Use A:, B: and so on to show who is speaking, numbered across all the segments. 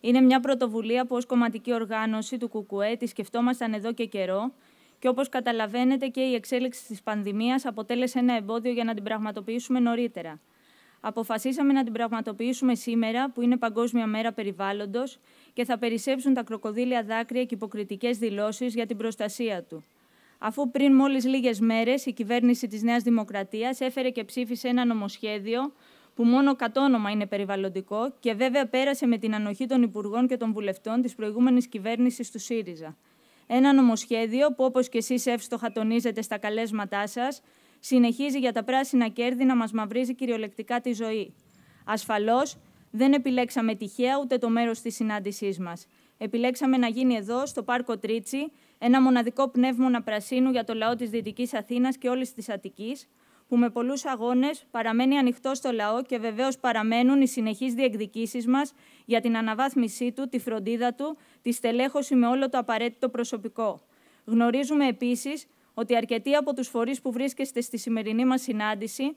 A: Είναι μια πρωτοβουλία που ως κομματική οργάνωση του ΚΚΕ τη σκεφτόμασταν εδώ και καιρό και όπως καταλαβαίνετε και η εξέλιξη της πανδημίας αποτέλεσε ένα εμπόδιο για να την πραγματοποιήσουμε νωρίτερα. Αποφασίσαμε να την πραγματοποιήσουμε σήμερα, που είναι Παγκόσμια Μέρα Περιβάλλοντος, και θα περισσέψουν τα κροκοδίλια δάκρυα και υποκριτικές δηλώσεις για την προστασία του. Αφού πριν μόλις λίγες μέρες η κυβέρνηση της Νέας Δημοκρατίας έφερε και ψήφισε ένα νομοσχέδιο που μόνο κατ' όνομα είναι περιβαλλοντικό και βέβαια πέρασε με την ανοχή των Υπουργών και των Βουλευτών της προηγούμενης κυβέρνησης του ΣΥΡΙΖΑ. Ένα νομοσχέδιο που, όπως και εσείς εύστοχα τονίζετε στα καλέσματά σας, συνεχίζει για τα πράσινα κέρδη να μας μαυρίζει κυριολεκτικά τη ζωή. Ασφαλώς, δεν επιλέξαμε τυχαία ούτε το μέρος της συνάντησής μας. Επιλέξαμε να γίνει εδώ, στο Πάρκο Τρίτσι, ένα μοναδικό πνεύμονα πρασίνου για το λαό της Δυτικής Αθήνας και όλης της Αττικής, που με πολλούς αγώνες παραμένει ανοιχτό στο λαό και βεβαίως παραμένουν οι συνεχείς διεκδικήσεις μας για την αναβάθμισή του, τη φροντίδα του, τη στελέχωση με όλο το απαραίτητο προσωπικό. Γνωρίζουμε επίσης ότι αρκετοί από τους φορείς που βρίσκεστε στη σημερινή μας συνάντηση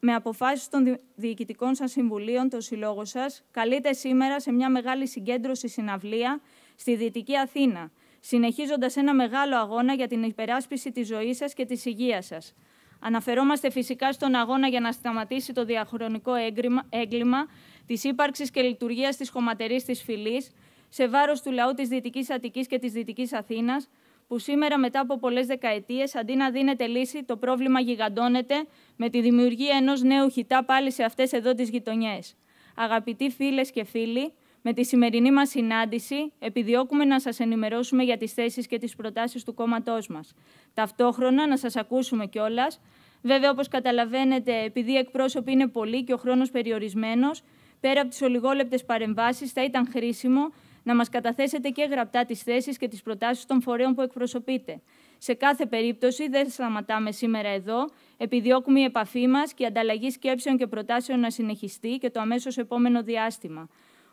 A: με αποφάσεις των διοικητικών σας συμβουλίων, των συλλόγων σας, καλείτε σήμερα σε μια μεγάλη συγκέντρωση συναυλία στη Δυτική Αθήνα, συνεχίζοντας ένα μεγάλο αγώνα για την υπεράσπιση της ζωής σας και της υγείας σας. Αναφερόμαστε φυσικά στον αγώνα για να σταματήσει το διαχρονικό έγκλημα της ύπαρξης και λειτουργίας της χωματερής της φυλής σε βάρος του λαού της Δυτικής Αττικής και της Δυτικής Αθήνας, που σήμερα μετά από πολλές δεκαετίες, αντί να δίνεται λύση, το πρόβλημα γιγαντώνεται με τη δημιουργία ενός νέου χιτά πάλι σε αυτές εδώ τις γειτονιές. Αγαπητοί φίλες και φίλοι, με τη σημερινή μας συνάντηση επιδιώκουμε να σας ενημερώσουμε για τις θέσεις και τις προτάσεις του κόμματός μας. Ταυτόχρονα να σας ακούσουμε κιόλας. Βέβαια, όπως καταλαβαίνετε, επειδή οι εκπρόσωποι είναι πολλοί και ο χρόνος περιορισμένος, πέρα από τις ολιγόλεπτες παρεμβάσεις θα ήταν χρήσιμο να μας καταθέσετε και γραπτά τις θέσεις και τις προτάσεις των φορέων που εκπροσωπείτε. Σε κάθε περίπτωση δεν σταματάμε σήμερα εδώ, επιδιώκουμε η επαφή μας και η ανταλλαγή σκέψεων και προτάσεων να συνεχιστεί και το αμέσως επόμενο διάστημα.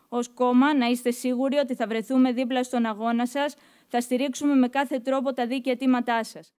A: Ως κόμμα να είστε σίγουροι ότι θα βρεθούμε δίπλα στον αγώνα σας, θα στηρίξουμε με κάθε τρόπο τα δίκαια αιτήματά σας.